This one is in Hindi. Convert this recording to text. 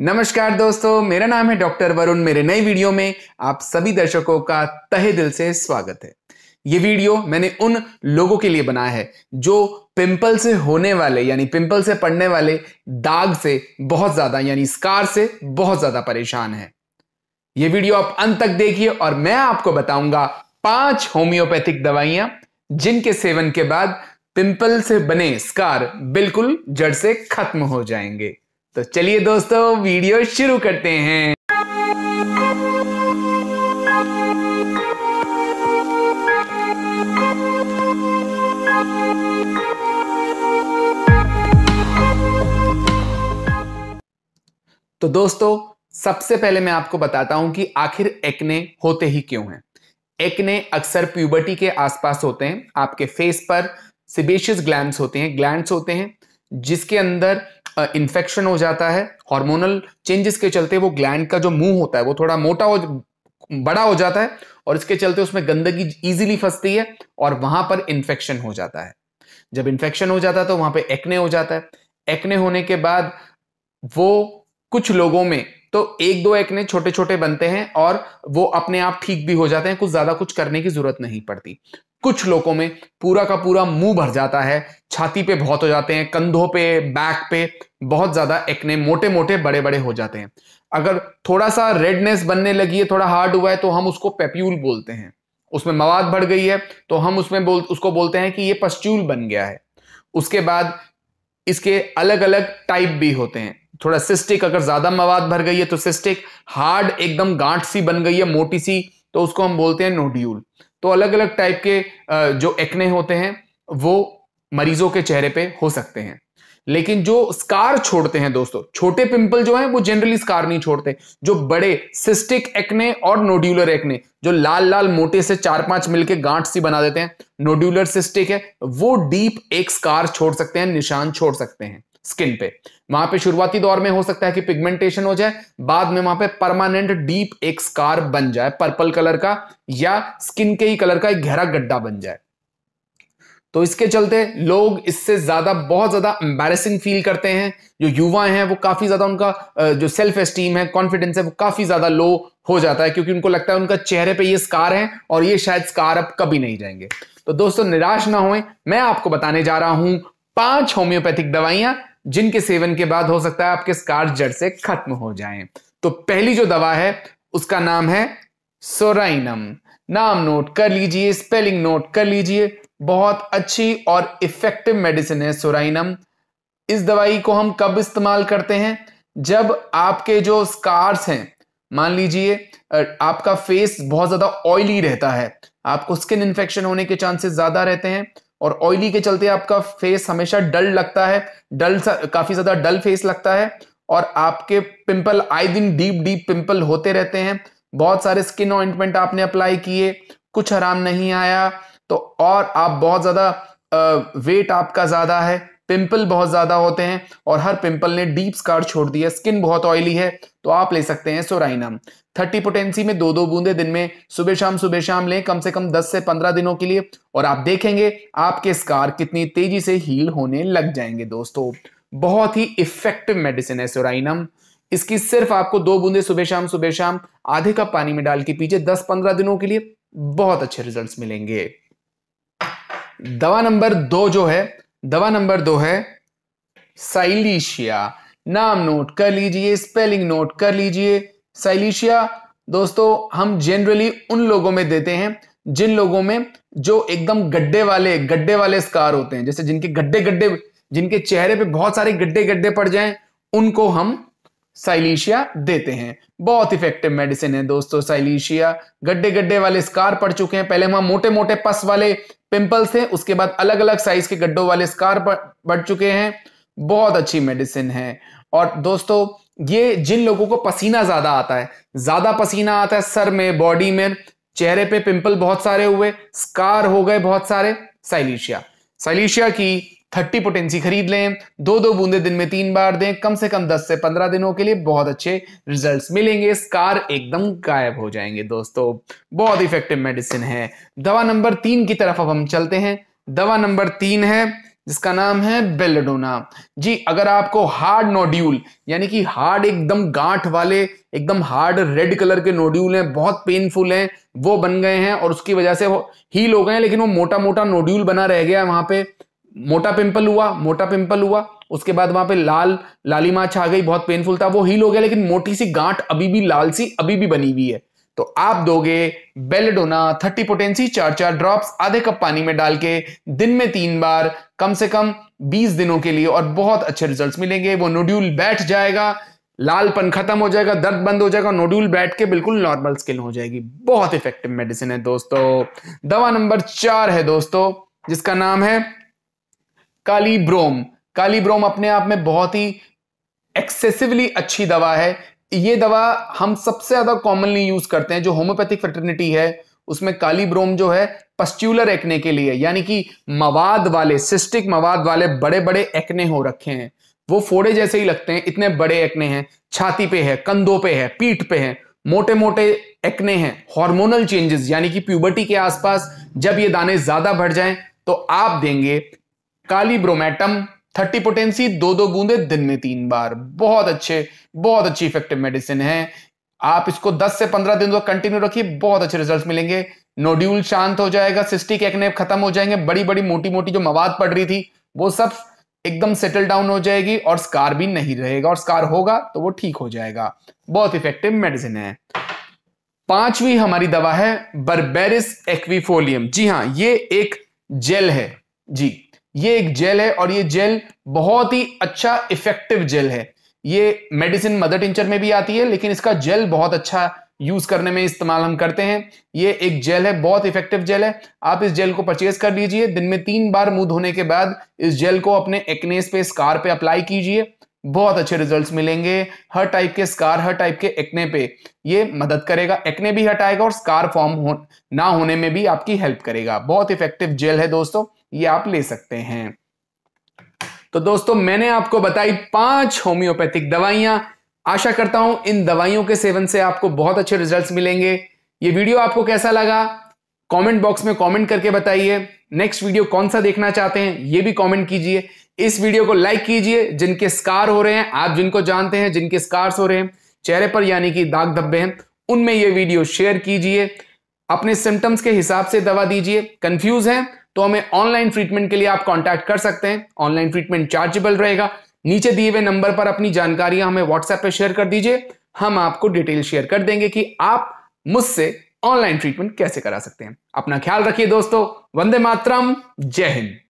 नमस्कार दोस्तों मेरा नाम है डॉक्टर वरुण मेरे नए वीडियो में आप सभी दर्शकों का तहे दिल से स्वागत है ये वीडियो मैंने उन लोगों के लिए बनाया है जो पिंपल से होने वाले यानी पिंपल से पड़ने वाले दाग से बहुत ज्यादा यानी स्कार से बहुत ज्यादा परेशान है ये वीडियो आप अंत तक देखिए और मैं आपको बताऊंगा पांच होम्योपैथिक दवाइयां जिनके सेवन के बाद पिंपल से बने स्कार बिल्कुल जड़ से खत्म हो जाएंगे तो चलिए दोस्तों वीडियो शुरू करते हैं तो दोस्तों सबसे पहले मैं आपको बताता हूं कि आखिर एक्ने होते ही क्यों हैं एक्ने अक्सर प्यूबर्टी के आसपास होते हैं आपके फेस पर सिबेशियस ग्लैंड्स होते हैं ग्लैंड्स होते हैं जिसके अंदर इन्फेक्शन हो जाता है हार्मोनल चेंजेस के चलते वो ग्लैंड का जो मुंह होता है वो थोड़ा मोटा हो बड़ा हो जाता है और इसके चलते उसमें गंदगी इजीली फंसती है और वहां पर इन्फेक्शन हो जाता है जब इन्फेक्शन हो जाता है तो वहां पे एक्ने हो जाता है एक्ने होने के बाद वो कुछ लोगों में तो एक दो एक्ने छोटे छोटे बनते हैं और वो अपने आप ठीक भी हो जाते हैं कुछ ज्यादा कुछ करने की जरूरत नहीं पड़ती कुछ लोगों में पूरा का पूरा मुंह भर जाता है छाती पे बहुत हो जाते हैं कंधों पे बैक पे बहुत ज़्यादा एक्ने मोटे मोटे बड़े बड़े हो जाते हैं अगर थोड़ा सा रेडनेस बनने लगी है थोड़ा हार्ड हुआ है तो हम उसको पेप्यूल बोलते हैं उसमें मवाद बढ़ गई है तो हम उसमें बोल उसको बोलते हैं कि ये पस्ट्यूल बन गया है उसके बाद इसके अलग अलग टाइप भी होते हैं थोड़ा सिस्टिक अगर ज़्यादा मवाद भर गई है तो सिस्टिक हार्ड एकदम गांठ सी बन गई है मोटी सी तो उसको हम बोलते हैं नोड्यूल तो अलग अलग टाइप के जो एक्ने होते हैं वो मरीजों के चेहरे पे हो सकते हैं लेकिन जो स्कार छोड़ते हैं दोस्तों छोटे पिंपल जो हैं वो जनरली स्कार नहीं छोड़ते जो बड़े सिस्टिक एक्ने और नोड्यूलर एक्ने जो लाल लाल मोटे से चार पांच मिलके गांठ सी बना देते हैं नोड्यूलर सिस्टिक है वो डीप एक स्कार छोड़ सकते हैं निशान छोड़ सकते हैं स्किन पे वहां पे शुरुआती दौर में हो सकता है कि पिगमेंटेशन हो जाए बाद में वहां पे परमानेंट डीप एक स्कार बन जाए पर्पल कलर का या स्किन के ही कलर का एक गहरा गड्ढा बन जाए तो इसके चलते लोग इससे ज्यादा बहुत ज्यादा एम्बेसिंग फील करते हैं जो युवा हैं वो काफी ज्यादा उनका जो सेल्फ एस्टीम है कॉन्फिडेंस है वो काफी ज्यादा लो हो जाता है क्योंकि उनको लगता है उनका चेहरे पे ये स्कार है और ये शायद स्कार अब कभी नहीं जाएंगे तो दोस्तों निराश ना होए मैं आपको बताने जा रहा हूं पांच होम्योपैथिक दवाइयां जिनके सेवन के बाद हो सकता है आपके स्कार जड़ से खत्म हो जाए तो पहली जो दवा है उसका नाम है सोराइनम नाम नोट कर लीजिए स्पेलिंग नोट कर लीजिए बहुत अच्छी और इफेक्टिव मेडिसिन है सोराइनम इस दवाई को हम कब इस्तेमाल करते हैं जब आपके जो स्कार्स हैं मान लीजिए आपका फेस बहुत ज्यादा ऑयली रहता है आपको स्किन इन्फेक्शन होने के चांसेस ज्यादा रहते हैं और ऑयली के चलते आपका फेस हमेशा डल लगता है डल काफी ज्यादा डल फेस लगता है और आपके पिंपल आए दिन डीप डीप पिंपल होते रहते हैं बहुत सारे स्किन ऑइंटमेंट आपने अप्लाई किए कुछ आराम नहीं आया तो और आप बहुत ज़्यादा वेट आपका ज़्यादा है पिंपल बहुत ज़्यादा होते हैं और हर पिंपल ने डीप स्कार छोड़ दिया स्किन बहुत ऑयली है तो आप ले सकते हैं सोराइनम थर्टी पोटेंसी में दो दो बूंदे दिन में सुबह शाम सुबह शाम लें कम से कम दस से पंद्रह दिनों के लिए और आप देखेंगे आपके स्कार कितनी तेजी से हील होने लग जाएंगे दोस्तों बहुत ही इफेक्टिव मेडिसिन है सोराइनम इसकी सिर्फ आपको दो बूंदे सुबह शाम सुबह शाम आधे कप पानी में डाल के पीछे दस पंद्रह दिनों के लिए बहुत अच्छे रिजल्ट मिलेंगे दवा नंबर दो जो है दवा नंबर दो है साइलिशिया नाम नोट कर लीजिए स्पेलिंग नोट कर लीजिए साइलिशिया दोस्तों हम जनरली उन लोगों में देते हैं जिन लोगों में जो एकदम गड्ढे वाले गड्ढे वाले स्कार होते हैं जैसे जिनके गड्ढे गड्ढे जिनके चेहरे पे बहुत सारे गड्ढे गड्ढे पड़ जाएं उनको हम साइलिशिया देते हैं बहुत इफेक्टिव मेडिसिन है दोस्तों साइलिशिया गड्ढे गड्ढे वाले स्कार पड़ चुके हैं पहले वहां मोटे मोटे पस वाले पिंपल्स थे उसके बाद अलग अलग साइज के गड्ढों वाले स्कार बढ़ चुके हैं बहुत अच्छी मेडिसिन है और दोस्तों ये जिन लोगों को पसीना ज्यादा आता है ज्यादा पसीना आता है सर में बॉडी में चेहरे पे पिंपल बहुत सारे हुए स्कार हो गए बहुत सारे साइलिशिया साइलिशिया की थर्टी पोटेंसी खरीद लें दो दो बूंदे दिन में तीन बार दें कम से कम दस से पंद्रह दिनों के लिए बहुत अच्छे रिजल्ट्स मिलेंगे स्कार एकदम गायब हो जाएंगे दोस्तों बहुत इफेक्टिव मेडिसिन है दवा नंबर तीन की तरफ अब हम चलते हैं दवा नंबर तीन है जिसका नाम है बेलडोना जी अगर आपको हार्ड नोड्यूल यानी कि हार्ड एकदम गांठ वाले एकदम हार्ड रेड कलर के नोड्यूल हैं बहुत पेनफुल हैं वो बन गए हैं और उसकी वजह से वो हील हो गए हैं लेकिन वो मोटा मोटा नोड्यूल बना रह गया वहां पे मोटा पिंपल हुआ मोटा पिंपल हुआ उसके बाद वहां पे लाल लाली माछ आ गई बहुत पेनफुल था वो हील हो गया लेकिन मोटी सी गांठ अभी भी लाल सी अभी भी बनी हुई है तो आप दोगे बेलडोना थर्टी पोटेंसी चार चार ड्रॉप्स आधे कप पानी में डाल के दिन में तीन बार कम से कम बीस दिनों के लिए और बहुत अच्छे रिजल्ट मिलेंगे वो नोड्यूल बैठ जाएगा लालपन खत्म हो जाएगा दर्द बंद हो जाएगा नोड्यूल बैठ के बिल्कुल नॉर्मल स्किन हो जाएगी बहुत इफेक्टिव मेडिसिन है दोस्तों दवा नंबर चार है दोस्तों जिसका नाम है काली ब्रोम काली ब्रोम अपने आप में बहुत ही एक्सेसिवली अच्छी दवा है ये दवा हम सबसे ज्यादा कॉमनली यूज करते हैं जो होम्योपैथिक फर्टर्निटी है उसमें काली ब्रोम जो है पस्ट्यूलर एक्ने के लिए यानी कि मवाद वाले सिस्टिक मवाद वाले बड़े बड़े एक्ने हो रखे हैं वो फोड़े जैसे ही लगते हैं इतने बड़े एक्ने हैं छाती पे है कंधों पे है पीठ पे है मोटे मोटे एक्ने हैं हार्मोनल चेंजेस यानी कि प्यूबर्टी के आसपास जब ये दाने ज्यादा बढ़ जाएं तो आप देंगे काली ब्रोमैटम थर्टी पोटेंसी दो दो बूंदे दिन में तीन बार बहुत अच्छे बहुत अच्छी इफेक्टिव मेडिसिन है आप इसको 10 से 15 दिन तक कंटिन्यू रखिए बहुत अच्छे रिजल्ट मिलेंगे नोड्यूल शांत हो जाएगा सिस्टिक एक्ने खत्म हो जाएंगे बड़ी बड़ी मोटी मोटी जो मवाद पड़ रही थी वो सब एकदम सेटल डाउन हो जाएगी और स्कार भी नहीं रहेगा और स्कार होगा तो वो ठीक हो जाएगा बहुत इफेक्टिव मेडिसिन है पांचवी हमारी दवा है बर्बेरिस एक्विफोलियम जी हाँ ये एक जेल है जी ये एक जेल है और ये जेल बहुत ही अच्छा इफेक्टिव जेल है ये मेडिसिन मदर टिंचर में भी आती है लेकिन इसका जेल बहुत अच्छा यूज करने में इस्तेमाल हम करते हैं ये एक जेल है बहुत इफेक्टिव जेल है आप इस जेल को परचेज कर लीजिए दिन में तीन बार मुंह धोने के बाद इस जेल को अपने एक्नेस पे स्कार पे अप्लाई कीजिए बहुत अच्छे रिजल्ट्स मिलेंगे हर टाइप के स्कार हर टाइप के एक्ने पे ये मदद करेगा एक्ने भी हटाएगा और स्कार फॉर्म हो ना होने में भी आपकी हेल्प करेगा बहुत इफेक्टिव जेल है दोस्तों ये आप ले सकते हैं तो दोस्तों मैंने आपको बताई पांच होम्योपैथिक दवाइयां आशा करता हूं इन दवाइयों के सेवन से आपको बहुत अच्छे रिजल्ट्स मिलेंगे ये वीडियो आपको कैसा लगा कमेंट बॉक्स में कमेंट करके बताइए नेक्स्ट वीडियो कौन सा देखना चाहते हैं ये भी कमेंट कीजिए इस वीडियो को लाइक कीजिए जिनके स्कार हो रहे हैं आप जिनको जानते हैं जिनके स्कार्स हो रहे हैं चेहरे पर यानी कि दाग धब्बे हैं उनमें ये वीडियो शेयर कीजिए अपने सिम्टम्स के हिसाब से दवा दीजिए कंफ्यूज हैं तो हमें ऑनलाइन ट्रीटमेंट के लिए आप कॉन्टैक्ट कर सकते हैं ऑनलाइन ट्रीटमेंट चार्जेबल रहेगा नीचे दिए हुए नंबर पर अपनी जानकारियां हमें व्हाट्सएप पर शेयर कर दीजिए हम आपको डिटेल शेयर कर देंगे कि आप मुझसे ऑनलाइन ट्रीटमेंट कैसे करा सकते हैं अपना ख्याल रखिए दोस्तों वंदे मातरम जय हिंद